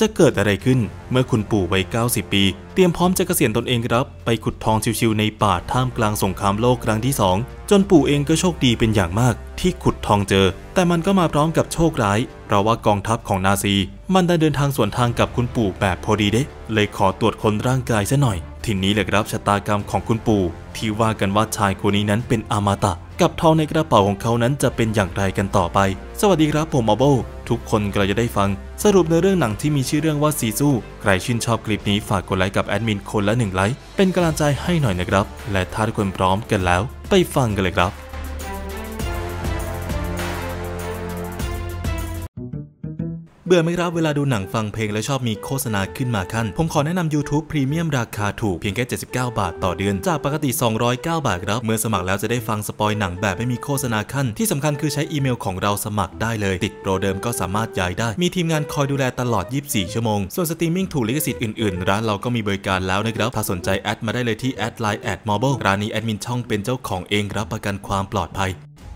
จะเกิดอะไรขึ้นเมื่อคุณปู่วัย90 ปี เตรียมพร้อมจะเกษียณตนเองครับไปขุดทองชิวๆในป่าท่ามกลางสงครามโลกครั้งที่2จนปู่เองก็โชคดีเป็นอย่างมากที่ขุดทองเจอ แต่มันก็มาพร้อมกับโชคร้ายเพราะว่ากองทัพของนาซี มันได้เดินทางสวนทางกับคุณปู่แบบพอดีเด้เลยขอตรวจคนร่างกายซะหน่อยทีนี้หละครับชะตากรรมของคุณปู่ที่ว่ากันว่าชายคนนี้นั้นเป็นอมตะกับทองในกระเป๋าของเขานั้นจะเป็นอย่างไรกันต่อไป สวัสดีครับผมอัลโบทุกคนก็จะได้ฟัง สรุปในเรื่องหนังที่มีชื่อเรื่องว่าซีซู่ใครชื่นชอบคลิปนี้ฝากกดไลค์กับแอดมินคนละหนึ่งไลค์ เป็นกำลังใจให้หน่อยนะครับ และถ้าทุกคนพร้อมกันแล้ว ไปฟังกันเลยครับเบื่อไม่รับเวลาดูหนังฟังเพลงและชอบมีโฆษณาขึ้นมาขั้นผมขอแนะนำ YouTube พรีเมียมราคาถูกเพียงแค่ 79 บาทต่อเดือน จากปกติ 209 บาทครับ เมื่อสมัครแล้วจะได้ฟังสปอยหนังแบบไม่มีโฆษณาขั้นที่สำคัญคือใช้อีเมลของเราสมัครได้เลย ติดโปรเดิมก็สามารถย้ายได้ มีทีมงานคอยดูแลตลอด 24 ชั่วโมง ส่วนสตรีมมิ่งถูกลิขสิทธิ์อื่นๆร้านเราก็มีบริการแล้วนะครับถ้าสนใจแอดมาได้เลยที่แอดไลน์แอดมอบร้านนี้แอดมินช่องเป็นเจ้าของเองรับประกันความปลอดภัย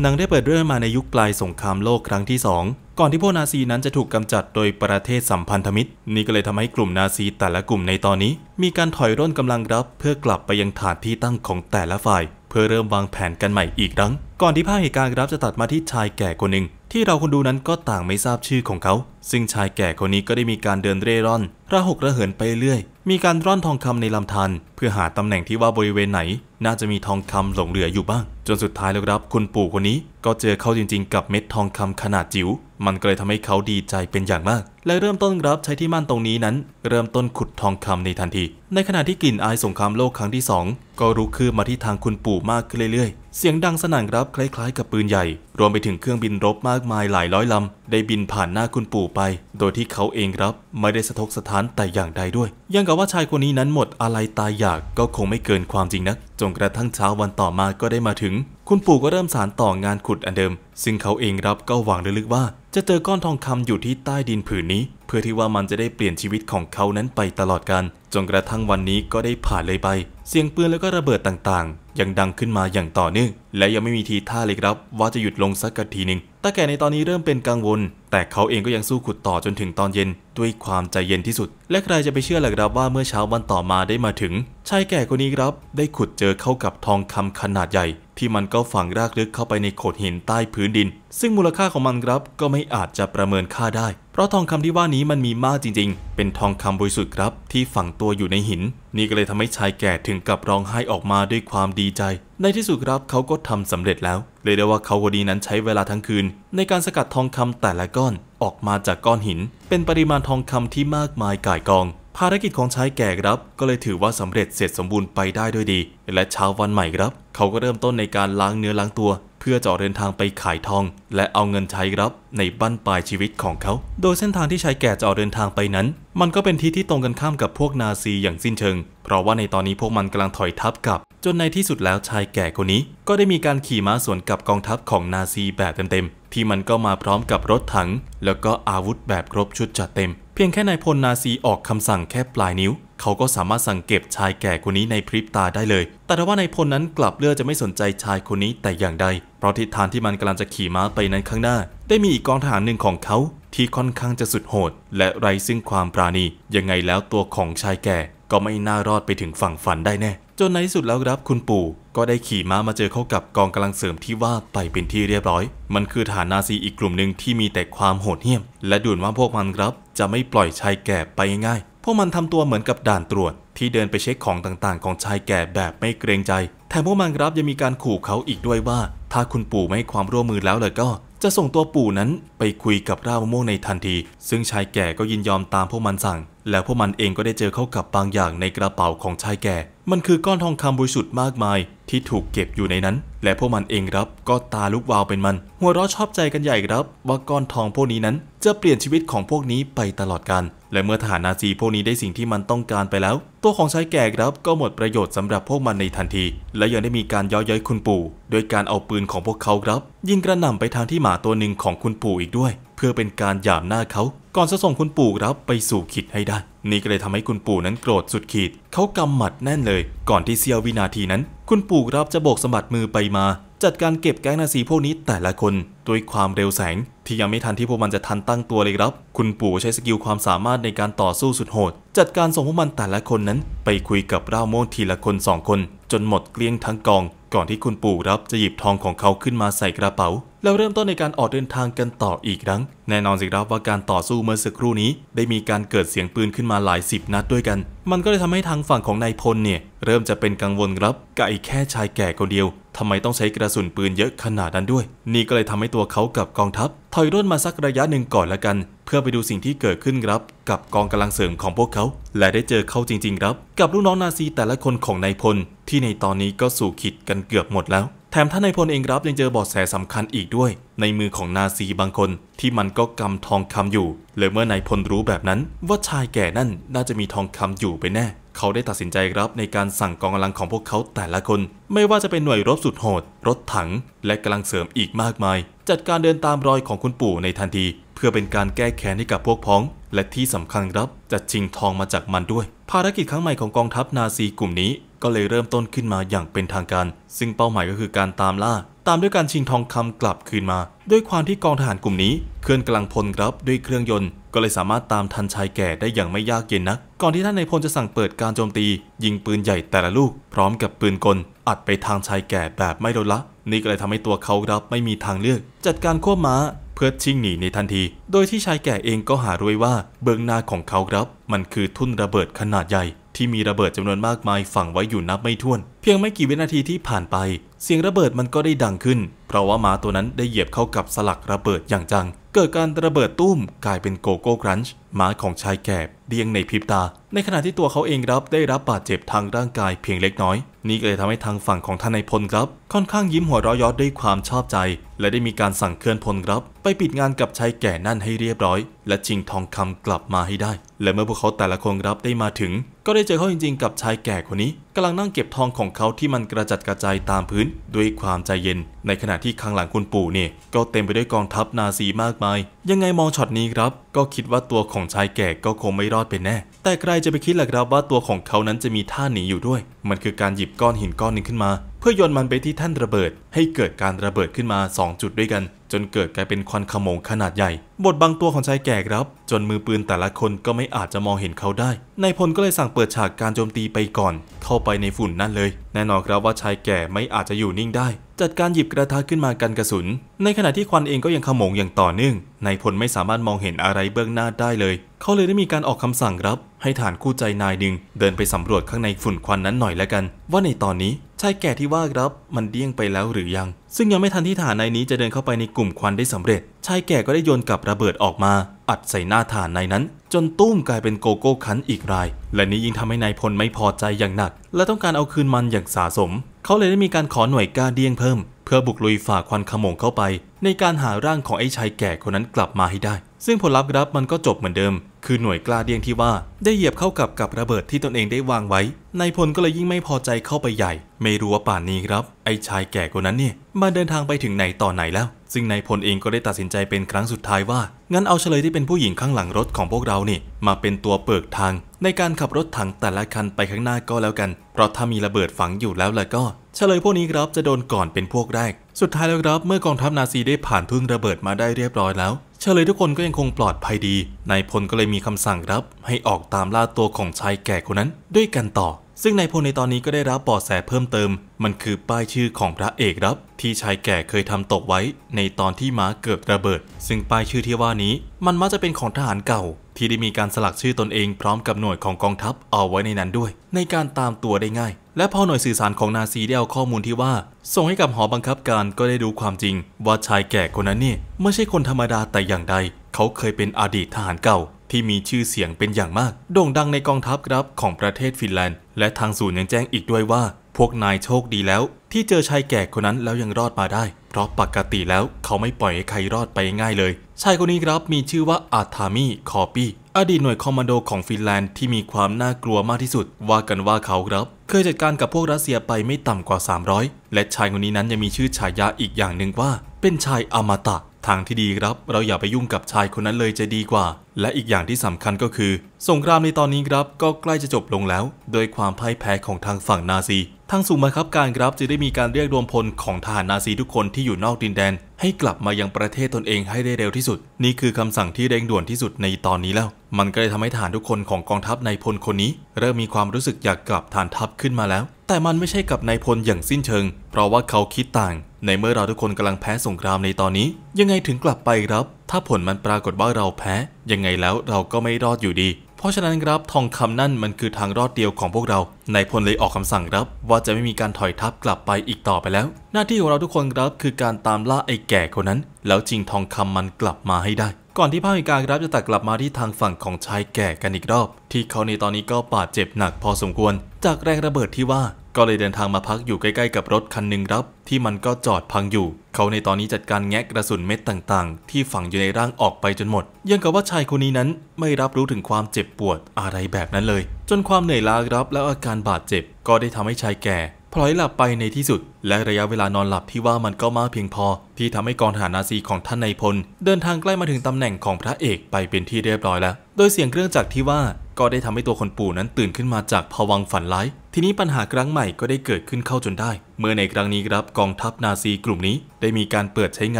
หนังได้เปิดเรื่องมาในยุคปลายสงครามโลกครั้งที่ 2 ก่อนที่พวกนาซีนั้นจะถูกกำจัดโดยประเทศสัมพันธมิตร นี่ก็เลยทำให้กลุ่มนาซีแต่ละกลุ่มในตอนนี้ มีการถอยร่นกำลังรับ เพื่อกลับไปยังฐานที่ตั้งของแต่ละฝ่าย เพื่อเริ่มวางแผนกันใหม่อีกครั้ง ก่อนที่ภาพเหตุการณ์รับจะตัดมาที่ชายแก่คนหนึ่งที่เราคนดูนั้นก็ต่างไม่ทราบชื่อของเขา ซึ่งชายแก่คนนี้ก็ได้มีการเดินเร่ร่อน ระหกระเหินไปเรื่อย มีการร่อนทองคำในลำธารเพื่อหาตำแหน่งที่ว่าบริเวณไหน น่าจะมีทองคำหลงเหลืออยู่บ้างจนสุดท้ายแล้วครับคุณปู่คนนี้ก็เจอเข้าจริง ๆกับเม็ดทองคำขนาดจิ๋วมันก็เลยทำให้เขาดีใจเป็นอย่างมาก และเริ่มต้นรับใช้ที่มั่นตรงนี้นั้น เริ่มต้นขุดทองคำในทันที ในขณะที่กลิ่นอายสงครามโลกครั้งที่2ก็รู้คืบมาที่ทางคุณปู่มากขึ้นเรื่อยๆเสียงดังสนั่นครับคล้ายๆกับปืนใหญ่ รวมไปถึงเครื่องบินรบมากมายหลายร้อยลำ ได้บินผ่านหน้าคุณปู่ไป โดยที่เขาเองครับไม่ได้สะทกสะท้านแต่อย่างใดด้วย ยังกับว่าชายคนนี้นั้นหมดอะไรตายอยากก็คงไม่เกินความจริงนักจนกระทั่งเช้าวันต่อมาก็ได้มาถึง คุณปู่ก็เริ่มสารต่องานขุดอันเดิม ซึ่งเขาเองครับก็หวังลึกๆว่า จะเจอก้อนทองคำอยู่ที่ใต้ดินผืนนี้ เพื่อที่ว่ามันจะได้เปลี่ยนชีวิตของเขานั้นไปตลอดกันจนกระทั่งวันนี้ก็ได้ผ่านเลยไป เสียงปืนแล้วก็ระเบิดต่างๆยังดังขึ้นมาอย่างต่อเนื่องและยังไม่มีทีท่าเลยครับ ว่าจะหยุดลงสักกทีหนึ่งตาแก่ในตอนนี้เริ่มเป็นกังวล แต่เขาเองก็ยังสู้ขุดต่อจนถึงตอนเย็นด้วยความใจเย็นที่สุด และใครจะไปเชื่อลยครับว่าเมื่อเช้าวันต่อมาได้มาถึงชายแก่คนนี้ครับ ได้ขุดเจอเข้ากับทองคำขนาดใหญ่ ที่มันก็ฝังรากลึกเข้าไปในโขดหินใต้พื้นดิน ซึ่งมูลค่าของมันครับก็ไม่อาจจะประเมินค่าได้เพราะทองคำที่ว่านี้มันมีมากจริง ๆ เป็นทองคำบริสุทธิ์ครับ ที่ฝังตัวอยู่ในหิน นี่ก็เลยทำให้ชายแก่ถึงกับร้องไห้ออกมาด้วยความดีใจ ในที่สุดครับเขาก็ทำสำเร็จแล้ว เลยได้ว่าเขาคนนี้นั้นใช้เวลาทั้งคืน ในการสกัดทองคำแต่ละก้อนออกมาจากก้อนหิน เป็นปริมาณทองคำที่มากมายก่ายกอง ภารกิจของชายแก่ครับ ก็เลยถือว่าสำเร็จเสร็จสมบูรณ์ไปได้ด้วยดี และเช้าวันใหม่ครับ เขาก็เริ่มต้นในการล้างเนื้อล้างตัวเพื่อจะเดินทางไปขายทอง และเอาเงินใช้รับในบั้นปลายชีวิตของเขา โดยเส้นทางที่ชายแก่จะเดินทางไปนั้น มันก็เป็นที่ที่ตรงกันข้ามกับพวกนาซีอย่างสิ้นเชิง เพราะว่าในตอนนี้พวกมันกำลังถอยทับกับ จนในที่สุดแล้วชายแก่คนนี้ก็ได้มีการขี่ม้าสวนกับกองทัพของนาซีแบบเต็มๆ ที่มันก็มาพร้อมกับรถถัง แล้วก็อาวุธแบบครบชุดจัดเต็ม เพียงแค่นายพลนาซีออกคำสั่งแค่ปลายนิ้วเขาก็สามารถสังเก็บชายแก่คนนี้ในพริบตาได้เลย แต่ว่าในพลนั้นกลับเลือกจะไม่สนใจชายคนนี้แต่อย่างใด เพราะทิศทางที่มันกำลังจะขี่ม้าไปนั้นข้างหน้า ได้มีอีกกองทหารหนึ่งของเขาที่ค่อนข้างจะสุดโหดและไร้ซึ่งความปราณี ยังไงแล้วตัวของชายแก่ก็ไม่น่ารอดไปถึงฝั่งฝันได้แน่ จนในที่สุดแล้วครับคุณปู่ก็ได้ขี่ม้ามาเจอเข้ากับกองกำลังเสริมที่ว่าไปเป็นที่เรียบร้อย มันคือฐานนาซีอีกกลุ่มหนึ่งที่มีแต่ความโหดเหี้ยมและดุนว่าพวกมันครับจะไม่ปล่อยชายแก่ไปง่ายพวกมันทำตัวเหมือนกับด่านตรวจที่เดินไปเช็คของต่างๆ ของชายแก่แบบไม่เกรงใจ แถมพวกมันรับยังมีการขู่เขาอีกด้วยว่า ถ้าคุณปู่ไม่ความร่วมมือแล้วเลยก็ จะส่งตัวปู่นั้นไปคุยกับราวโม่วงในทันที ซึ่งชายแก่ก็ยินยอมตามพวกมันสั่ง แล้วพวกมันเองก็ได้เจอเข้ากับบางอย่างในกระเป๋าของชายแก่มันคือก้อนทองคำบริสุทธิ์มากมายที่ถูกเก็บอยู่ในนั้น และพวกมันเองครับก็ตาลุกวาวเป็นมัน หัวเราะชอบใจกันใหญ่ครับว่าก้อนทองพวกนี้นั้นจะเปลี่ยนชีวิตของพวกนี้ไปตลอดกาลและเมื่อทหารนาซีพวกนี้ได้สิ่งที่มันต้องการไปแล้ว ตัวของชายแก่ครับก็หมดประโยชน์สำหรับพวกมันในทันที และยังได้มีการย้อยย้อยคุณปู่ โดยการเอาปืนของพวกเขาครับ ยิงกระหน่าไปทางที่หมาตัวหนึ่งของคุณปู่อีกด้วย เพื่อเป็นการหยามหน้าเขา ก่อนจะส่งคุณปู่ครับไปสู่ขิดให้ได้นี่ก็เลยทำให้คุณปู่นั้นโกรธสุดขีด เขากำหมัดแน่นเลย ก่อนที่เสี้ยววินาทีนั้น คุณปู่รับจะโบกสะบัดมือไปมาจัดการเก็บแก๊งนาซีพวกนี้แต่ละคน ด้วยความเร็วแสง ที่ยังไม่ทันที่พวกมันจะทันตั้งตัวเลยครับ คุณปู่ใช้สกิลความสามารถในการต่อสู้สุดโหด จัดการส่งพวกมันแต่ละคนนั้น ไปคุยกับร่าโมงทีละคนสองคนจนหมดเกลี้ยงทั้งกอง ก่อนที่คุณปู่รับจะหยิบทองของเขาขึ้นมาใส่กระเป๋า แล้วเริ่มต้นในการออกเดินทางกันต่ออีกครั้ง แน่นอนสิครับว่าการต่อสู้เมื่อสักครู่นี้ ได้มีการเกิดเสียงปืนขึ้นมาหลายสิบนัดด้วยกันมันก็เลยทำให้ทางฝั่งของนายพลเนี่ยเริ่มจะเป็นกังวลครับไก่แค่ชายแก่คนเดียวทำไมต้องใช้กระสุนปืนเยอะขนาดนั้นด้วย นี่ก็เลยทำให้ตัวเขากับกองทัพ ถอยร่นมาสักระยะหนึ่งก่อนละกัน เพื่อไปดูสิ่งที่เกิดขึ้นครับ กับกองกำลังเสริมของพวกเขา และได้เจอเขาจริง ๆ ครับ กับลูกน้องนาซีแต่ละคนของนายพลที่ในตอนนี้ก็สู่ขิดกันเกือบหมด แล้ว แถมท่านนายพลเองครับยังเจอบอดแสสำคัญอีกด้วย ในมือของนาซีบางคน ที่มันก็กำทองคำอยู่เลยเมื่อนายพลรู้แบบนั้น ว่าชายแก่นั่นน่าจะมีทองคำอยู่ไปแน่เขาได้ตัดสินใจรับในการสั่งกองกำลังของพวกเขาแต่ละคน ไม่ว่าจะเป็นหน่วยรบสุดโหด รถถัง และกำลังเสริมอีกมากมาย จัดการเดินตามรอยของคุณปู่ในทันที เพื่อเป็นการแก้แค้นให้กับพวกพ้อง และที่สำคัญครับจะชิงทองมาจากมันด้วย ภารกิจครั้งใหม่ของกองทัพนาซีกลุ่มนี้ก็เลยเริ่มต้นขึ้นมาอย่างเป็นทางการซึ่งเป้าหมายก็คือการตามล่า ตามด้วยการชิงทองคำกลับคืนมาด้วยความที่กองทหารกลุ่มนี้ เคลื่อนกำลังพลครับด้วยเครื่องยนต์ก็เลยสามารถตามทันชายแก่ได้อย่างไม่ยากเย็นนัก ก่อนที่ท่านในพลจะสั่งเปิดการโจมตี ยิงปืนใหญ่แต่ละลูกพร้อมกับปืนกลอัดไปทางชายแก่แบบไม่ลดละนี่ก็เลยทำให้ตัวเขารับไม่มีทางเลือก จัดการควบม้าเพื่อชิงหนีในทันที โดยที่ชายแก่เองก็หารู้ว่าเบื้องหน้าของเขารับ มันคือทุ่นระเบิดขนาดใหญ่ที่มีระเบิดจำนวนมากมายฝังไว้อยู่นับไม่ถ้วน เพียงไม่กี่วินาทีที่ผ่านไป เสียงระเบิดมันก็ได้ดังขึ้น เพราะว่าม้าตัวนั้นได้เหยียบเข้ากับสลักระเบิดอย่างจังเกิดการระเบิดตุ้มกลายเป็นโกโก้กรันช์หมาของชายแก่เดียงในพริบตา ในขณะที่ตัวเขาเองรับได้รับบาดเจ็บทางร่างกายเพียงเล็กน้อย นี่ก็เลยทำให้ทางฝั่งของท่านนายพลครับ ค่อนข้างยิ้มหัวเราะยอดด้วยความชอบใจ และได้มีการสั่งเคลื่อนพลครับ ไปปิดงานกับชายแก่นั่นให้เรียบร้อย และชิงทองคำกลับมาให้ได้ และเมื่อพวกเขาแต่ละคนครับได้มาถึงก็ได้เจอเขาจริงๆ กับ ชายแก่คนนี้กำลังนั่งเก็บทองของเขาที่มันกระจัดกระจายตามพื้นด้วยความใจเย็น ในขณะที่ข้างหลังคุณปู่เนี่ยก็เต็มไปด้วยกองทัพนาซีมากมาย ยังไงมองช็อตนี้ครับ ก็คิดว่าตัวของชายแก่ก็คงไม่รอดเป็นแน่แต่ใครจะไปคิดล่ะครับว่าตัวของเขานั้นจะมีท่าหนีอยู่ด้วยมันคือการหยิบก้อนหินก้อนหนึ่งขึ้นมาเพื่อโยนมันไปที่แท่นระเบิด ให้เกิดการระเบิดขึ้นมา 2 จุดด้วยกัน จนเกิดกลายเป็นควันขโมงขนาดใหญ่ บทบังตัวของชายแก่ครับ จนมือปืนแต่ละคนก็ไม่อาจจะมองเห็นเขาได้นายพลก็เลยสั่งเปิดฉากการโจมตีไปก่อนเข้าไปในฝุ่นนั่นเลย แน่นอนครับว่าชายแก่ไม่อาจจะอยู่นิ่งได้ จัดการหยิบกระทะขึ้นมากันกระสุน ในขณะที่ควันเองก็ยังขโมงอย่างต่อเนื่องนายพลไม่สามารถมองเห็นอะไรเบื้องหน้าได้เลย เขาเลยได้มีการออกคำสั่งครับให้ฐานคู่ใจนายหนึ่งเดินไปสำรวจข้างในฝุ่นควันนั้นหน่อยแล้วกัน ว่าในตอนนี้ชายแก่ที่ว่ารับมันเดี้ยงไปแล้วหรือยัง ซึ่งยังไม่ทันที่ฐานนายนี้จะเดินเข้าไปในกลุ่มควันได้สำเร็จชายแก่ก็ได้โยนกับระเบิดออกมาอัดใส่หน้าฐานนายนั้นจนตุ้มกลายเป็นโกโก้คันอีกราย และนี้ยิ่งทำให้นายพลไม่พอใจอย่างหนัก และต้องการเอาคืนมันอย่างสะสม เขาเลยได้มีการขอหน่วยกล้าเดี้ยงเพิ่มเพื่อบุกลุยฝ่าควันขโมงเข้าไปในการหาร่างของไอ้ชายแก่คนนั้นกลับมาให้ได้ซึ่งผลลัพธ์ครับมันก็จบเหมือนเดิม คือหน่วยกล้าเดียงที่ว่า ได้เหยียบเข้ากับกับระเบิดที่ตนเองได้วางไว้ นายพลก็เลยยิ่งไม่พอใจเข้าไปใหญ่ ไม่รู้ว่าป่านนี้ครับ ไอ้ชายแก่คนนั้นเนี่ยมาเดินทางไปถึงไหนต่อไหนแล้ว ซึ่งนายพลเองก็ได้ตัดสินใจเป็นครั้งสุดท้ายว่า งั้นเอาเฉลยที่เป็นผู้หญิงข้างหลังรถของพวกเรานี่ มาเป็นตัวเปิดทาง ในการขับรถถังแต่ละคันไปข้างหน้าก็แล้วกัน เพราะถ้ามีระเบิดฝังอยู่แล้วล่ะก็ เฉลยพวกนี้ครับจะโดนก่อนเป็นพวกแรก สุดท้ายแล้วครับ เมื่อกองทัพนาซีได้ผ่านพึ่งระเบิดมาได้เรียบร้อยแล้วเชลยทุกคนก็ยังคงปลอดภัยดี นายพลก็เลยมีคำสั่งรับให้ออกตามล่าตัวของชายแก่คนนั้น ด้วยกันต่อ ซึ่งนายพลในตอนนี้ก็ได้รับปอดแส เพิ่มเติม มันคือป้ายชื่อของพระเอกรับที่ชายแก่เคยทำตกไว้ในตอนที่ม้าเกิดระเบิด ซึ่งป้ายชื่อที่ว่านี้มันมักจะเป็นของทหารเก่าที่ได้มีการสลักชื่อตอนเองพร้อมกับหน่วยของกองทัพเอาไว้ในนั้นด้วย ในการตามตัวได้ง่ายและพอหน่วยสื่อสารของนาซีได้เอาข้อมูลที่ว่า ส่งให้กับหอบังคับการก็ได้รู้ความจริง ว่าชายแก่คนนั้นนี่ไม่ใช่คนธรรมดาแต่อย่างใด เขาเคยเป็นอดีตทหารเก่า ที่มีชื่อเสียงเป็นอย่างมากโด่งดังในกองทัพครับของประเทศฟินแลนด์และทางศูนย์ยังแจ้งอีกด้วยว่า พวกนายโชคดีแล้ว ที่เจอชายแก่คนนั้นแล้วยังรอดมาได้ เพราะปกติแล้วเขาไม่ปล่อยให้ใครรอดไปง่ายเลยชายคนนี้ครับมีชื่อว่าอาธามีคอปี้อดีตหน่วยคอมมานโดของฟินแลนด์ที่มีความน่ากลัวมากที่สุดว่ากันว่าเขาครับ เคยจัดการกับพวกรัสเซียไปไม่ต่ำกว่า 300 และชายคนนี้นั้นยังมีชื่อฉายาอีกอย่างหนึ่งว่าเป็นชายอมตะ ทางที่ดีครับเราอย่าไปยุ่งกับชายคนนั้นเลยจะดีกว่า และอีกอย่างที่สำคัญก็คือสงครามในตอนนี้ครับ ก็ใกล้จะจบลงแล้ว โดยความพ่ายแพ้ของทางฝั่งนาซีทางสูงมาครับการครับจะได้มีการเรียกรวมพลของทหารนาซีทุกคนที่อยู่นอกดินแดน ให้กลับมายังประเทศตนเองให้ได้เร็วที่สุด นี่คือคำสั่งที่เร่งด่วนที่สุดในตอนนี้แล้ว มันก็เลยทำให้ทหารทุกคนของกองทัพนายพลคนนี้ เริ่มมีความรู้สึกอยากกลับฐานทัพขึ้นมาแล้ว แต่มันไม่ใช่กับนายพลอย่างสิ้นเชิง เพราะว่าเขาคิดต่าง ในเมื่อเราทุกคนกำลังแพ้สงครามในตอนนี้ ยังไงถึงกลับไปครับ ถ้าผลมันปรากฏว่าเราแพ้ยังไงแล้วเราก็ไม่รอดอยู่ดีเพราะฉะนั้นครับทองคำนั่นมันคือทางรอดเดียวของพวกเรานายพลเลยออกคำสั่งครับว่าจะไม่มีการถอยทัพกลับไปอีกต่อไปแล้ว หน้าที่ของเราทุกคนครับคือการตามล่าไอ้แก่คนนั้น แล้วจริงทองคำมันกลับมาให้ได้ ก่อนที่ภาพเหตการ์ครับจะตัดกลับมาที่ทางฝั่งของชายแก่กันอีกรอบ ที่เขาในตอนนี้ก็บาดเจ็บหนักพอสมควร จากแรงระเบิดที่ว่าก็เลยเดินทางมาพักอยู่ใกล้ๆกับรถคันหนึ่งรับ ที่มันก็จอดพังอยู่ เขาในตอนนี้จัดการแงะกระสุนเม็ดต่าง ๆ ที่ฝังอยู่ในร่างออกไปจนหมดยังกับว่าชายคนนี้นั้นไม่รับรู้ถึงความเจ็บปวดอะไรแบบนั้นเลย จนความเหนื่อยล้ารับแล้วอาการบาดเจ็บก็ได้ทำให้ชายแก่พลอยหลับไปในที่สุด และระยะเวลานอนหลับที่ว่ามันก็มาเพียงพอ ที่ทำให้กองทหารนาซีของท่านในพลเดินทางใกล้มาถึงตำแหน่งของพระเอกไปเป็นที่เรียบร้อยแล้ว โดยเสียงเครื่องจักรที่ว่าก็ได้ทำให้ตัวคนปู่นั้นตื่นขึ้นมาจากผวังฝันร้าย ทีนี้ปัญหาครั้งใหม่ก็ได้เกิดขึ้นเข้าจนได้ เมื่อในครั้งนี้ครับกองทัพนาซีกลุ่มนี้ ได้มีการเปิดใช้ง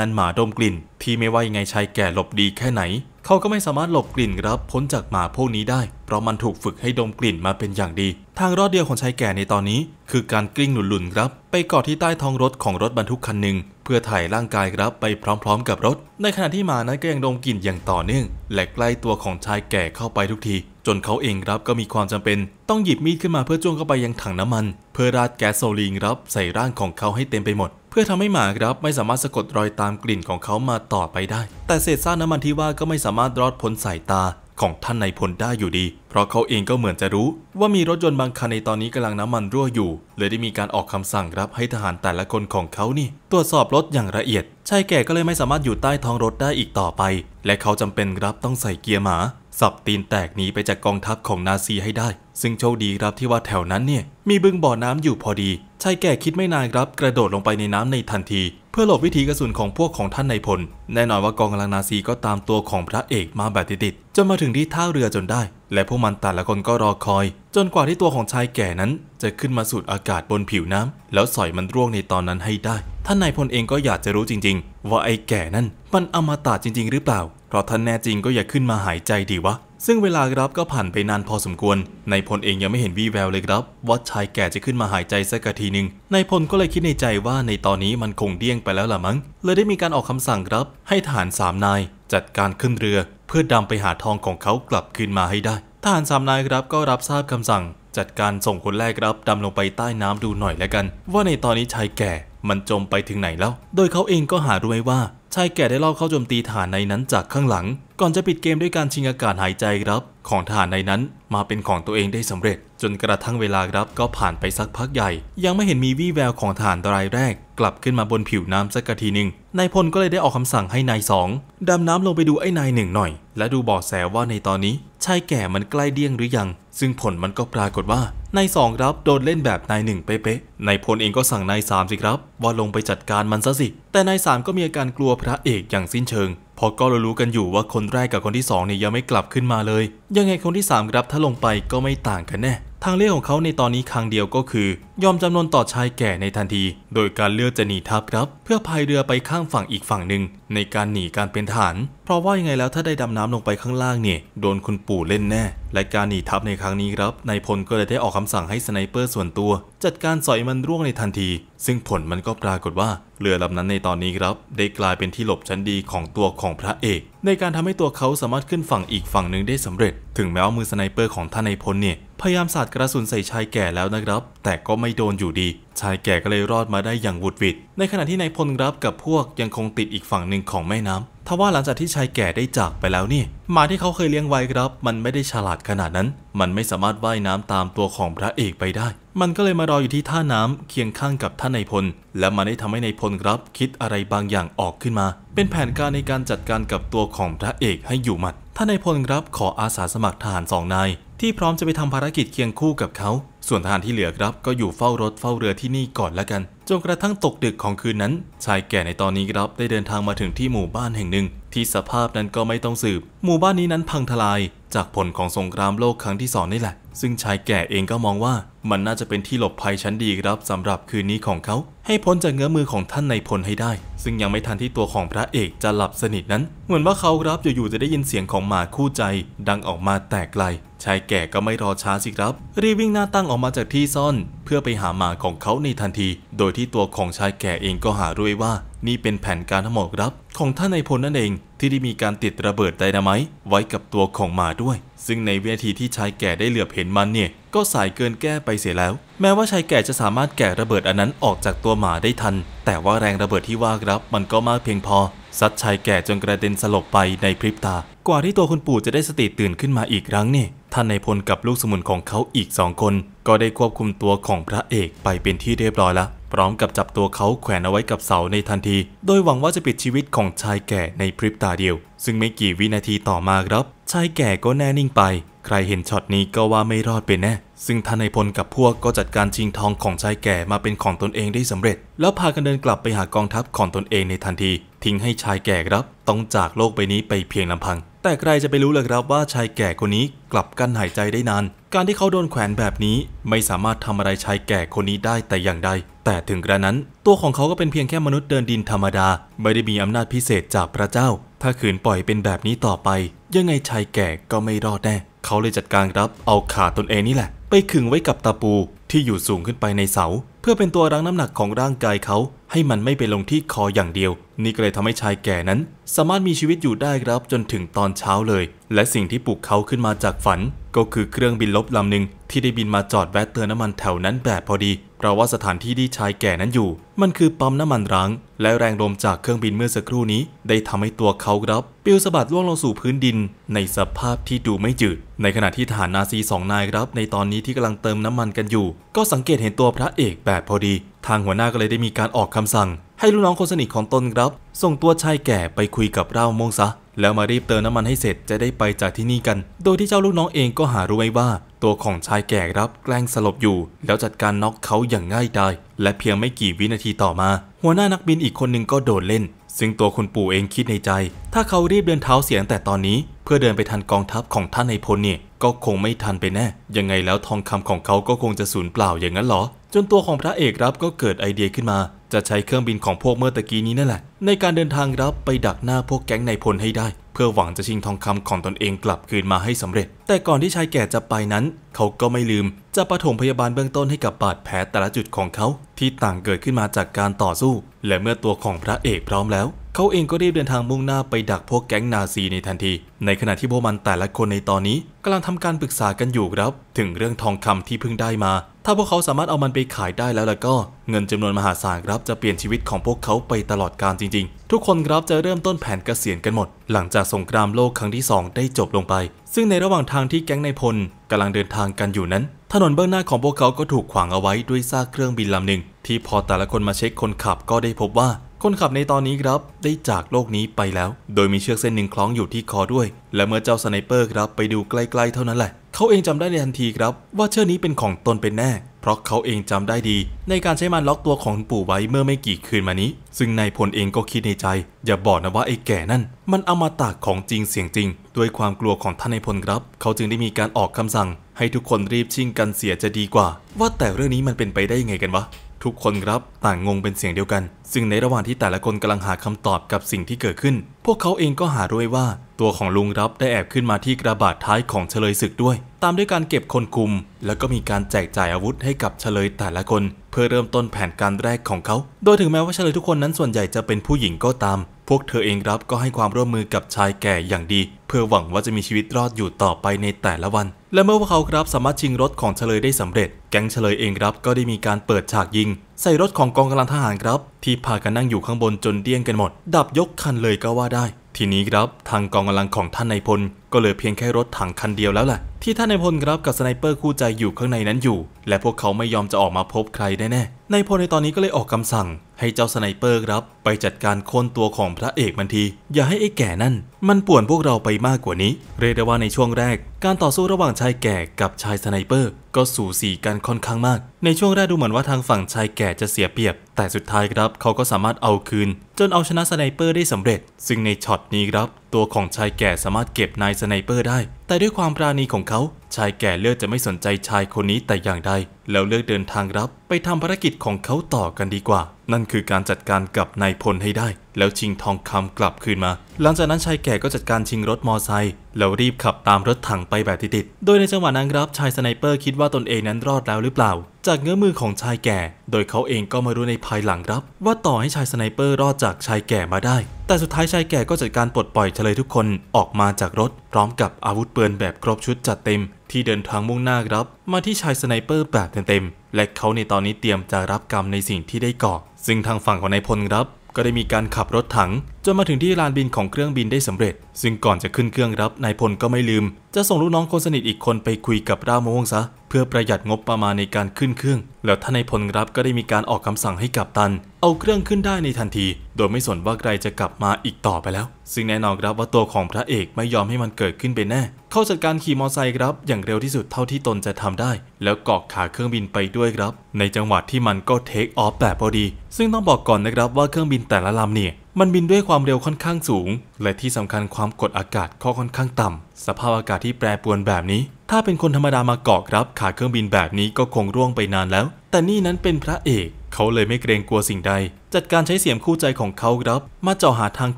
านหมาดมกลิ่นที่ไม่ว่ายังไงชายแก่หลบดีแค่ไหน เขาก็ไม่สามารถหลบกลิ่นครับพ้นจากหมาพวกนี้ได้เพราะมันถูกฝึกให้ดมกลิ่นมาเป็นอย่างดี ทางรอดเดียวของชายแก่ในตอนนี้ คือการกลิ้งหลุนๆครับ ไปเกาะที่ใต้ท้องรถของรถบรรทุกคันหนึ่งเพื่อถ่ายร่างกายครับไปพร้อมๆ กับรถ ในขณะที่หมานั้นก็ยังดมกลิ่นอย่างต่อเนื่องและใกล้ตัวของชายแก่เข้าไปทุกทีจนเขาเองครับก็มีความจำเป็น ต้องหยิบมีดขึ้นมาเพื่อจ้วงเข้าไปยังถังน้ำมัน เพื่อราดแก๊สโซลีนครับใส่ร่างของเขาให้เต็มไปหมด เพื่อทำให้หมาครับไม่สามารถสะกดรอยตามกลิ่นของเขามาต่อไปได้ แต่เศษซากน้ำมันที่ว่าก็ไม่สามารถรอดพ้นสายตาของท่านนายพลได้อยู่ดี เพราะเขาเองก็เหมือนจะรู้ ว่ามีรถยนต์บางคันในตอนนี้กำลังน้ำมันรั่วอยู่ เลยได้มีการออกคำสั่งรับให้ทหารแต่ละคนของเขานี่ตรวจสอบรถอย่างละเอียดชายแก่ก็เลยไม่สามารถอยู่ใต้ท้องรถได้อีกต่อไป และเขาจำเป็นรับต้องใส่เกียร์หมาสับตีนแตกหนีไปจากกองทัพของนาซีให้ได้ ซึ่งโชคดีครับที่ว่าแถวนั้นเนี่ย มีบึงบ่อน้ำอยู่พอดี ชายแก่คิดไม่นานครับกระโดดลงไปในน้ำในทันที เพื่อหลบวิธีกระสุนของพวกของท่านนายพลแน่นอนว่ากองกำลังนาซีก็ตามตัวของพระเอกมาแบบติดๆจนมาถึงที่ท่าเรือจนได้ และพวกมันแต่ละคนก็รอคอย จนกว่าที่ตัวของชายแก่นั้นจะขึ้นมาสูดอากาศบนผิวน้ำ แล้วสอยมันร่วงในตอนนั้นให้ได้ ท่านนายพลเองก็อยากจะรู้จริง ๆ ว่าไอ้แก่นั้นมันอมตะจริง ๆ หรือเปล่าเพราะท่านแน่จริงก็อย่าขึ้นมาหายใจดีวะ ซึ่งเวลาครับก็ผ่านไปนานพอสมควรนายพลเองยังไม่เห็นวี่แววเลยครับ ว่าชายแก่จะขึ้นมาหายใจสักทีหนึ่งนายพลก็เลยคิดในใจว่าในตอนนี้มันคงเดี้ยงไปแล้วล่ะมั้ง เลยได้มีการออกคำสั่งครับ ให้ทหารสามนายจัดการขึ้นเรือ เพื่อดำไปหาทองของเขากลับขึ้นมาให้ได้ ทหารสามนายครับก็รับทราบคำสั่งจัดการส่งคนแรกครับดำลงไปใต้น้ำดูหน่อยแล้วกัน ว่าในตอนนี้ชายแก่มันจมไปถึงไหนแล้ว โดยเขาเองก็หารู้ไหมว่า ชายแก่ได้ลอบเข้าโจมตีฐานในนั้นจากข้างหลัง ก่อนจะปิดเกมด้วยการชิงอากาศหายใจรับ ของฐานในนั้นมาเป็นของตัวเองได้สำเร็จ จนกระทั่งเวลารับก็ผ่านไปสักพักใหญ่ ยังไม่เห็นมีวี่แววของฐานรายแรกกลับขึ้นมาบนผิวน้ำสักทีหนึ่งนายพลก็เลยได้ออกคำสั่งให้นายสองดำน้ำลงไปดูไอ้นายหนึ่งหน่อย และดูบอกแสว่าในตอนนี้ชายแก่มันใกล้เดี่ยงหรือยัง ซึ่งผลมันก็ปรากฏว่านายสองรับโดนเล่นแบบนายหนึ่งเป๊ะๆนายพลเองก็สั่งนายสามสิครับว่าลงไปจัดการมันซะสิ แต่นายสามก็มีอาการกลัวพระเอกอย่างสิ้นเชิงราะก็รู้กันอยู่ว่าคนแรกกับคนที่2เนี่ยยังไม่กลับขึ้นมาเลย ยังไงคนที่3ครับถ้าลงไปก็ไม่ต่างกันแน่ทางเลือกของเขาในตอนนี้ครั้งเดียวก็คือ ยอมจำนนต่อชายแก่ในทันที โดยการเลือกจะหนีทัพครับ เพื่อพายเรือไปข้างฝั่งอีกฝั่งหนึ่งในการหนีการเป็นฐาน เพราะว่ายังไงแล้วถ้าได้ดำน้ำลงไปข้างล่างเนี่ยโดนคุณปู่เล่นแน่และการหนีทัพในครั้งนี้ครับนายพลก็เลยได้ออกคำสั่งให้สไนเปอร์ส่วนตัว จัดการสอยมันร่วงในทันที ซึ่งผลมันก็ปรากฏว่าเรือลำนั้นในตอนนี้ครับได้กลายเป็นที่หลบชั้นดีของตัวของพระเอก ในการทำให้ตัวเขาสามารถขึ้นฝั่งอีกฝั่งหนึ่งได้สำเร็จ ถึงแม้ว่ามือสไนเปอร์ของท่านในพลเนี่ยพยายามสาดกระสุนใส่ชายแก่แล้วนะครับ แต่ก็ไม่โดนอยู่ดี ชายแก่ก็เลยรอดมาได้อย่างวุดวิดในขณะที่นายพลรับกับพวกยังคงติดอีกฝั่งหนึ่งของแม่น้ำทว่าหลังจากที่ชายแก่ได้จากไปแล้วนี่หมาที่เขาเคยเลี้ยงไว้ครับ มันไม่ได้ฉลาดขนาดนั้น มันไม่สามารถว่ายน้ำตามตัวของพระเอกไปได้ มันก็เลยมารออยู่ที่ท่าน้ำเคียงข้างกับท่านในพล และมันได้ทำให้ในพลครับคิดอะไรบางอย่างออกขึ้นมา เป็นแผนการในการจัดการกับตัวของพระเอกให้อยู่หมัดท่านในพลครับขออาสาสมัครทหารสองนายที่พร้อมจะไปทำภารกิจเคียงคู่กับเขาส่วนทหารที่เหลือครับก็อยู่เฝ้ารถเฝ้าเรือที่นี่ก่อนละกันจนกระทั่งตกดึกของคืนนั้น ชายแก่ในตอนนี้ครับได้เดินทางมาถึงที่หมู่บ้านแห่งหนึ่งที่สภาพนั้นก็ไม่ต้องสืบ หมู่บ้านนี้นั้นพังทลาย จากผลของสงครามโลกครั้งที่สองนี่แหละซึ่งชายแก่เองก็มองว่ามันน่าจะเป็นที่หลบภัยชั้นดีครับสำหรับคืนนี้ของเขา ให้พ้นจากเงื้อมือของท่านในพลให้ได้ ซึ่งยังไม่ทันที่ตัวของพระเอกจะหลับสนิทนั้น เหมือนว่าเขาครับอยู่ๆจะได้ยินเสียงของหมาคู่ใจ ดังออกมาแตกไกล ชายแก่ก็ไม่รอช้าสิครับ รีวิ่งหน้าตั้งออกมาจากที่ซ่อน เพื่อไปหาหมาของเขาในทันที โดยที่ตัวของชายแก่เองก็หาด้วยว่า นี่เป็นแผนการทั้งหมดครับ ของท่านในพลนั่นเอง ที่ได้มีการติดระเบิดไดนาไมต์ไว้กับตัวของหมาด้วย ซึ่งในเวทีที่ชายแก่ได้เหลือบเห็นมันเนี่ยก็สายเกินแก้ไปเสียแล้ว แม้ว่าชายแก่จะสามารถแกะระเบิดอันนั้นออกจากตัวหมาได้ทัน แต่ว่าแรงระเบิดที่ว่าครับมันก็มากเพียงพอ ซัดชายแก่จนกระเด็นสลบไปในพริบตา กว่าที่ตัวคุณปู่จะได้สติตื่นขึ้นมาอีกครั้งนี่ ท่านในพลกับลูกสมุนของเขาอีกสองคน ก็ได้ควบคุมตัวของพระเอกไปเป็นที่เรียบร้อยแล้ว พร้อมกับจับตัวเขาแขวนเอาไว้กับเสาในทันที โดยหวังว่าจะปิดชีวิตของชายแก่ในพริบตาเดียว ซึ่งไม่กี่วินาทีต่อมาครับชายแก่ก็แน่นิ่งไป ใครเห็นช็อตนี้ก็ว่าไม่รอดเป็นแน่ ซึ่งท่านนายพลกับพวกก็จัดการชิงทองของชายแก่มาเป็นของตนเองได้สำเร็จ แล้วพากันเดินกลับไปหากองทัพของตนเองในทันที ทิ้งให้ชายแก่ครับ ต้องจากโลกใบนี้ไปเพียงลำพัง แต่ใครจะไปรู้เลยครับว่าชายแก่คนนี้กลับกั้นหายใจได้นาน การที่เขาโดนแขวนแบบนี้ ไม่สามารถทำอะไรชายแก่คนนี้ได้แต่อย่างใด แต่ถึงกระนั้นตัวของเขาก็เป็นเพียงแค่มนุษย์เดินดินธรรมดา ไม่ได้มีอำนาจพิเศษจากพระเจ้า ถ้าขืนปล่อยเป็นแบบนี้ต่อไปยังไงชายแก่ก็ไม่รอดแน่เขาเลยจัดการรับเอาขาตนเองนี่แหละ ไปขึงไว้กับตะปูที่อยู่สูงขึ้นไปในเสา เพื่อเป็นตัวรั้งน้ำหนักของร่างกายเขา ให้มันไม่ไปลงที่คออย่างเดียว นี่ก็เลยทำให้ชายแก่นั้น สามารถมีชีวิตอยู่ได้ครับจนถึงตอนเช้าเลย และสิ่งที่ปลุกเขาขึ้นมาจากฝัน ก็คือเครื่องบินลบลำหนึ่งที่ได้บินมาจอดแวะเติมน้ำมันแถวนั้นแบบพอดีเราว่าสถานที่ที่ชายแก่นั้นอยู่ มันคือปั๊มน้ำมันร้าง และแรงลมจากเครื่องบินเมื่อสักครู่นี้ ได้ทำให้ตัวเขาครับปิวสะบัดล่วงลงสู่พื้นดิน ในสภาพที่ดูไม่จืด ในขณะที่ทหารนาซีสองนายครับ ในตอนนี้ที่กำลังเติมน้ำมันกันอยู่ ก็สังเกตเห็นตัวพระเอกแบบพอดี ทางหัวหน้าก็เลยได้มีการออกคำสั่ง ให้ลูกน้องคนสนิทของตนครับ ส่งตัวชายแก่ไปคุยกับเร่ามงซะแล้วมารีบเติมน้ำมันให้เสร็จจะได้ไปจากที่นี่กัน โดยที่เจ้าลูกน้องเองก็หารู้ไว้ว่า ตัวของชายแก่รับแกล้งสลบอยู่ แล้วจัดการน็อกเขาอย่างง่ายดายและเพียงไม่กี่วินาทีต่อมา หัวหน้านักบินอีกคนหนึ่งก็โดดเล่น ซึ่งตัวคุณปู่เองคิดในใจ ถ้าเขารีบเดินเท้าเสียงแต่ตอนนี้ เพื่อเดินไปทันกองทัพของท่านในพลเนี่ยก็คงไม่ทันไปแน่ยังไงแล้วทองคำของเขาก็คงจะสูญเปล่าอย่างนั้นหรอจนตัวของพระเอกรับก็เกิดไอเดียขึ้นมาจะใช้เครื่องบินของพวกเมื่อตะกี้นี้นั่นแหละ ในการเดินทางรับไปดักหน้าพวกแก๊งนายพลให้ได้ เพื่อหวังจะชิงทองคำของตนเองกลับคืนมาให้สำเร็จ แต่ก่อนที่ชายแก่จะไปนั้น เขาก็ไม่ลืม จะประถมพยาบาลเบื้องต้นให้กับบาดแผลแต่ละจุดของเขา ที่ต่างเกิดขึ้นมาจากการต่อสู้ และเมื่อตัวของพระเอกพร้อมแล้ว เขาเองก็รีบเดินทางมุ่งหน้าไปดักพวกแก๊งนาซีในทันที ในขณะที่พวกมันแต่ละคนในตอนนี้กำลังทำการปรึกษากันอยู่ครับ ถึงเรื่องทองคำที่เพิ่งได้มาถ้าพวกเขาสามารถเอามันไปขายได้แล้วล้ะก็เงินจำนวนมหาศาลครับจะเปลี่ยนชีวิตของพวกเขาไปตลอดกาลจริงๆ ทุกคนครับจะเริ่มต้นแผนกเกษียณกันหมด หลังจากสงครามโลกครั้งที่ 2 ได้จบลงไป ซึ่งในระหว่างทางที่แก๊งในพลกำลังเดินทางกันอยู่นั้น ถนนเบื้องหน้าของพวกเขาก็ถูกขวางเอาไว้ด้วยซากเครื่องบินลำหนึ่งที่พอแต่ละคนมาเช็คคนขับก็ได้พบว่า คนขับในตอนนี้ครับได้จากโลกนี้ไปแล้ว โดยมีเชือกเส้นหนึ่งคล้องอยู่ที่คอด้วย และเมื่อเจ้าสไนเปอร์ครับไปดูใกล้ๆเท่านั้นแหละเขาเองจำได้ในทันทีครับ ว่าเชือกนี้เป็นของตนเป็นแน่เพราะเขาเองจำได้ดี ในการใช้มันล็อกตัวของปู่ไว้เมื่อไม่กี่คืนมานี้ ซึ่งนายพลเองก็คิดในใจ อย่าบอกนะว่าไอ้แก่นั่น มันเอามาตากของจริงเสียงจริงด้วยความกลัวของท่านนายพลครับ เขาจึงได้มีการออกคำสั่ง ให้ทุกคนรีบชิ่งกันเสียจะดีกว่า ว่าแต่เรื่องนี้มันเป็นไปได้ยังไงกันวะทุกคนครับต่างงงเป็นเสียงเดียวกัน ซึ่งในระหว่างที่แต่ละคนกำลังหาคำตอบกับสิ่งที่เกิดขึ้น พวกเขาเองก็หาด้วยว่าตัวของลุงรับได้แอบขึ้นมาที่กระบาดท้ายของเฉลยศึกด้วย ตามด้วยการเก็บคนคุม แล้วก็มีการแจกจ่ายอาวุธให้กับเฉลยแต่ละคน เพื่อเริ่มต้นแผนการแรกของเขา โดยถึงแม้ว่าเฉลยทุกคนนั้นส่วนใหญ่จะเป็นผู้หญิงก็ตามวกเธอเองครับก็ให้ความร่วมมือกับชายแก่อย่างดี เพื่อหวังว่าจะมีชีวิตรอดอยู่ต่อไปในแต่ละวัน และเมื่อพวกเขาครับสามารถชิงรถของเฉลยได้สำเร็จแก๊งเฉลยเองครับก็ได้มีการเปิดฉากยิง ใส่รถของกองกำลังทหารครับ ที่พา กันนั่งอยู่ข้างบนจนเดี้ยงกันหมด ดับยกคันเลยก็ว่าได้ ทีนี้ครับทางกองกำลังของท่านนายพลก็เหลือเพียงแค่รถถังคันเดียวแล้วล่ะ ที่ท่านนายพลครับกับสไนเปอร์คู่ใจอยู่ข้างในนั้นอยู่ และพวกเขาไม่ยอมจะออกมาพบใครแน่ๆนายพลในตอนนี้ก็เลยออกคำสั่งให้เจ้าสไนเปอร์ครับ ไปจัดการโค่นตัวของพระเอกมันที อย่าให้ไอ้แก่นั่น มันป่วนพวกเราไปมากกว่านี้ เรียกได้ว่าในช่วงแรก การต่อสู้ระหว่างชายแก่กับชายสไนเปอร์ก็สูสีกันค่อนข้างมาก ในช่วงแรกดูเหมือนว่าทางฝั่งชายแก่จะเสียเปรียบ แต่สุดท้ายครับเขาก็สามารถเอาคืนจนเอาชนะสไนเปอร์ได้สำเร็จซึ่งในช็อตนี้ครับตัวของชายแก่สามารถเก็บนายสไนเปอร์ได้ แต่ด้วยความปราณีของเขา ชายแก่เลือกจะไม่สนใจชายคนนี้แต่อย่างใดแล้วเลือกเดินทางรับไปทำภารกิจของเขาต่อกันดีกว่า นั่นคือการจัดการกับนายพลให้ได้ แล้วชิงทองคำกลับคืนมา หลังจากนั้นชายแก่ก็จัดการชิงรถมอไซค์แล้วรีบขับตามรถถังไปแบบติดๆโดยในจังหวะนั้นรับชายสไนเปอร์คิดว่าตนเองนั้นรอดแล้วหรือเปล่า จากเงื้อมือของชายแก่ โดยเขาเองก็มารู้ในภายหลังรับว่าต่อให้ชายสไนเปอร์รอดจากชายแก่มาได้แต่สุดท้ายชายแก่ก็จัดการปลดปล่อยเฉลยทุกคนออกมาจากรถ พร้อมกับอาวุธปืนแบบครบชุดจัดเต็ม ที่เดินทางมุ่งหน้ารับ มาที่ชายสไนเปอร์แบบเต็มๆและเขาในตอนนี้เตรียมจะรับกรรมในสิ่งที่ได้ก่อ ซึ่งทางฝั่งของนายพลรับ ก็ได้มีการขับรถถังจนมาถึงที่ลานบินของเครื่องบินได้สำเร็จ ซึ่งก่อนจะขึ้นเครื่องรับ นายพลก็ไม่ลืม จะส่งลูกน้องคนสนิทอีกคนไปคุยกับราามวงซะเพื่อประหยัดงบประมาณในการขึ้นเครื่อง แล้วท่านนายพลรับก็ได้มีการออกคำสั่งให้กับตัน เอาเครื่องขึ้นได้ในทันที โดยไม่สนว่าใครจะกลับมาอีกต่อไปแล้ว ซึ่งแน่นอนครับว่าตัวของพระเอกไม่ยอมให้มันเกิดขึ้นไปนแน่ เข้าจัดการขี่มอเตอร์ไซค์ครับ อย่างเร็วที่สุดเท่าที่ตนจะทำได้ แล้วเกาะขาเครื่องบินไปด้วยครับ ในจังหวะที่มันก็เทคออฟแบบพอดี ซึ่งต้องบอกก่อนนะครับว่าเครื่องบินแต่ละลำเนี่ยมันบินด้วยความเร็วค่อนข้างสูง และที่สำคัญความกดอากาศข้อค่อนข้างต่ำ สภาพอากาศที่แปรปรวนแบบนี้ ถ้าเป็นคนธรรมดามาเกาะครับ ขาเครื่องบินแบบนี้ก็คงร่วงไปนานแล้ว แต่นี่นั้นเป็นพระเอก เขาเลยไม่เกรงกลัวสิ่งใด จัดการใช้เสียมคู่ใจของเขาครับ มาเจาะหาทาง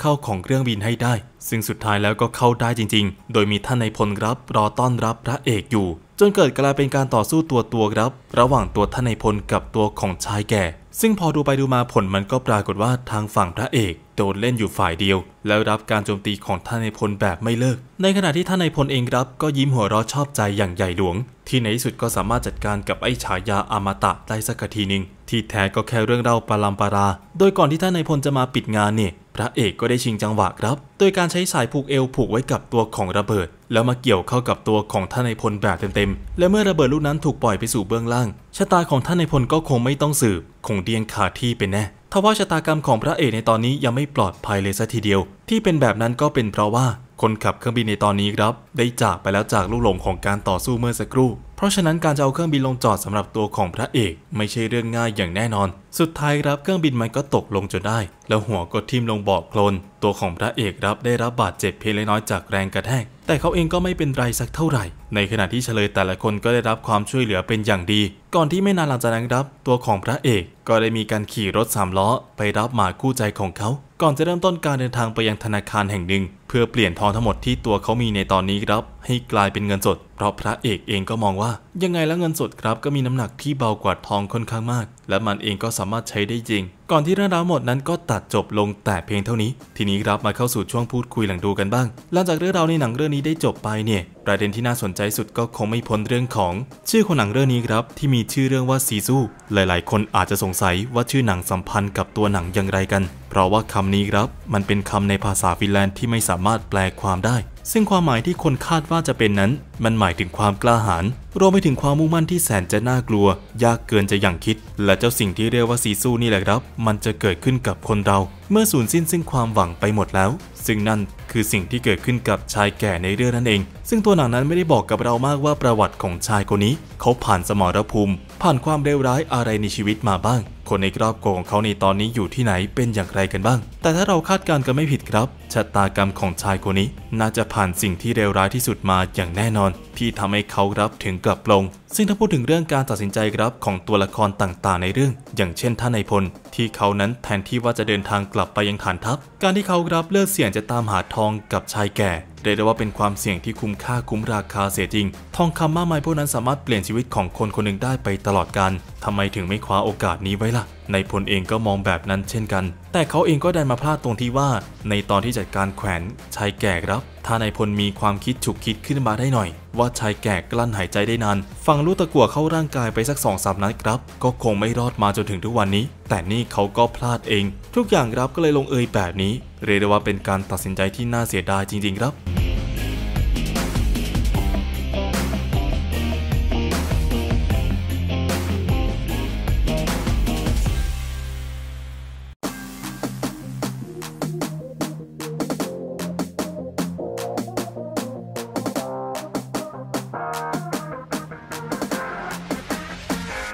เข้าของเครื่องบินให้ได้ ซึ่งสุดท้ายแล้วก็เข้าได้จริง ๆ โดยมีท่านในพลครับรอต้อนรับพระเอกอยู่ จนเกิดกลายเป็นการต่อสู้ตัวตัวครับ ระหว่างตัวท่านในพลกับตัวของชายแก่ซึ่งพอดูไปดูมาผลมันก็ปรากฏว่าทางฝั่งพระเอกโดนเล่นอยู่ฝ่ายเดียว แล้วรับการโจมตีของท่านในพลแบบไม่เลิก ในขณะที่ท่านในพลเองรับก็ยิ้มหัวเราะชอบใจอย่างใหญ่หลวง ที่ในที่สุดก็สามารถจัดการกับไอ้ฉายาอมตะได้สักทีหนึ่งที่แท้ก็แค่เรื่องเล่าปาลัมปารา โดยก่อนที่ท่านในพลจะมาปิดงานเนี่ยพระเอกก็ได้ชิงจังหวะครับ โดยการใช้สายผูกเอวผูกไว้กับตัวของระเบิดแล้วมาเกี่ยวเข้ากับตัวของท่านในพลแบบเต็มๆ และเมื่อระเบิดลูกนั้นถูกปล่อยไปสู่เบื้องล่าง ชะตาของท่านในพลก็คงไม่ต้องสืบ คงเดียงขาดที่เป็นแน่ ทว่าชะตากรรมของพระเอกในตอนนี้ยังไม่ปลอดภัยเลยสัทีเดียว ที่เป็นแบบนั้นก็เป็นเพราะว่าคนขับเครื่องบินในตอนนี้ครับได้จากไปแล้วจากลูกหลงของการต่อสู้เมื่อสักครู่เพราะฉะนั้นการจะเอาเครื่องบินลงจอดสำหรับตัวของพระเอก ไม่ใช่เรื่องง่ายอย่างแน่นอน สุดท้ายรับเครื่องบินมันก็ตกลงจนได้ แล้วหัวก็ทิ่มลงบ่อโคลน ตัวของพระเอกรับได้รับบาดเจ็บเพียงเล็กน้อยจากแรงกระแทกแต่เขาเองก็ไม่เป็นไรสักเท่าไหร่ ในขณะที่เฉลยแต่ละคนก็ได้รับความช่วยเหลือเป็นอย่างดี ก่อนที่ไม่นานหลังจากนั้นรับตัวของพระเอก ก็ได้มีการขี่รถสามล้อไปรับหมาคู่ใจของเขา ก่อนจะเริ่มต้นการเดินทางไปยังธนาคารแห่งหนึ่งเพื่อเปลี่ยนทองทั้งหมดที่ตัวเขามีในตอนนี้ครับให้กลายเป็นเงินสด เพราะพระเอกเองก็มองว่า ยังไงแล้วเงินสดครับก็มีน้ำหนักที่เบากว่าทองค่อนข้างมาก และมันเองก็สามารถใช้ได้จริง ก่อนที่เรื่องราวหมดนั้นก็ตัดจบลงแต่เพียงเท่านี้ ทีนี้ครับมาเข้าสู่ช่วงพูดคุยหลังดูกันบ้าง หลังจากเรื่องราวในหนังเรื่องนี้ได้จบไปเนี่ยประเด็นที่น่าสนใจสุดก็คงไม่พ้นเรื่องของ ชื่อของหนังเรื่องนี้ครับที่มีชื่อเรื่องว่าซีซูหลายๆ คนอาจจะสงสัยว่าชื่อหนังสัมพันธ์กับตัวหนังอย่างไรกัน เพราะว่าคำนี้ครับ มันเป็นคำในภาษาฟินแลนด์ที่ไม่สามารถแปลความได้ซึ่งความหมายที่คนคาดว่าจะเป็นนั้น มันหมายถึงความกล้าหาญรวมไปถึงความมุ่งมั่นที่แสนจะน่ากลัว ยากเกินจะอย่างคิด และเจ้าสิ่งที่เรียกว่าซีซูนี่แหละครับ มันจะเกิดขึ้นกับคนเรา เมื่อสูญสิ้นซึ่งความหวังไปหมดแล้ว ซึ่งนั่นคือสิ่งที่เกิดขึ้นกับชายแก่ในเรื่องนั่นเอง ซึ่งตัวหนังนั้นไม่ได้บอกกับเรามากว่าประวัติของชายคนนี้ เขาผ่านสมรภูมิ ผ่านความเลวร้ายอะไรในชีวิตมาบ้างคนในครอบครัวของเขาในตอนนี้อยู่ที่ไหนเป็นอย่างไรกันบ้าง แต่ถ้าเราคาดการณ์กันไม่ผิดครับชะตากรรมของชายคนนี้ น่าจะผ่านสิ่งที่เลวร้ายที่สุดมาอย่างแน่นอน ที่ทำให้เขารับถึงกลับลงซึ่งถ้าพูดถึงเรื่องการตัดสินใจครับของตัวละครต่างๆในเรื่อง อย่างเช่นท่านในพลที่เขานั้นแทนที่ว่าจะเดินทางกลับไปยังฐานทัพการที่เขารับเลือกเสี่ยงจะตามหาทองกับชายแก่เรียกได้ว่าเป็นความเสี่ยงที่คุ้มค่าคุ้มราคาเสียจริง ทองคำมากมายพวกนั้นสามารถเปลี่ยนชีวิตของคนคนหนึ่งได้ไปตลอดกานทำไมถึงไม่คว้าโอกาสนี้ไว้ล่ะในพลเองก็มองแบบนั้นเช่นกัน แต่เขาเองก็ได้มาพลาดตรงที่ว่า ในตอนที่จัดการแขวนชายแก่ครับ ถ้านายพลมีความคิดฉุกคิดขึ้นมาได้หน่อย ว่าชายแก่กลั้นหายใจได้นานฟังลูกตะกั่วเข้าร่างกายไปสักสองสามนัดครับก็คงไม่รอดมาจนถึงทุกวันนี้ แต่นี่เขาก็พลาดเอง ทุกอย่างครับก็เลยลงเอยแบบนี้เรียกได้ว่าเป็นการตัดสินใจที่น่าเสียดายจริง ๆ ครับ